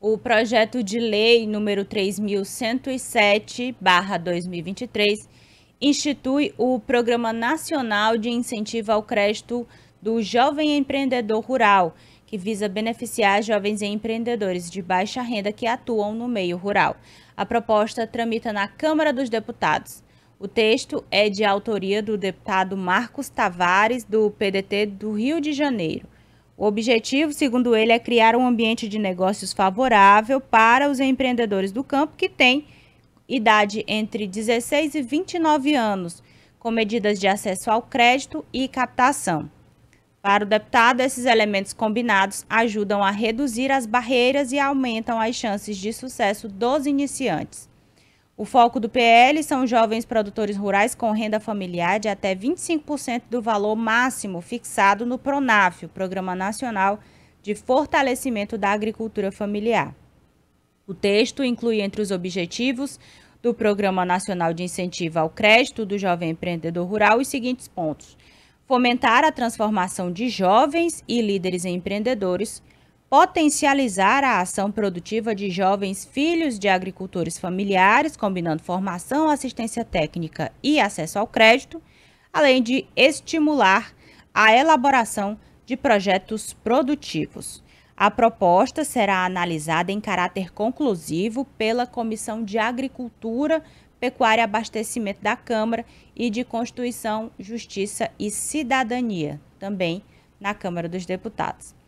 o projeto de lei número 3107/2023 institui o Programa Nacional de Incentivo ao Crédito do Jovem Empreendedor Rural, que visa beneficiar jovens empreendedores de baixa renda que atuam no meio rural. A proposta tramita na Câmara dos Deputados. O texto é de autoria do deputado Marcos Tavares, do PDT do Rio de Janeiro. O objetivo, segundo ele, é criar um ambiente de negócios favorável para os empreendedores do campo que têm idade entre 16 e 29 anos, com medidas de acesso ao crédito e captação. Para o deputado, esses elementos combinados ajudam a reduzir as barreiras e aumentam as chances de sucesso dos iniciantes. O foco do PL são jovens produtores rurais com renda familiar de até 25% do valor máximo fixado no PRONAF, Programa Nacional de Fortalecimento da Agricultura Familiar. O texto inclui entre os objetivos do Programa Nacional de Incentivo ao Crédito do Jovem Empreendedor Rural os seguintes pontos: fomentar a transformação de jovens e líderes em empreendedores, potencializar a ação produtiva de jovens filhos de agricultores familiares, combinando formação, assistência técnica e acesso ao crédito, além de estimular a elaboração de projetos produtivos. A proposta será analisada em caráter conclusivo pela Comissão de Agricultura, Pecuária e Abastecimento da Câmara e de Constituição, Justiça e Cidadania, também na Câmara dos Deputados.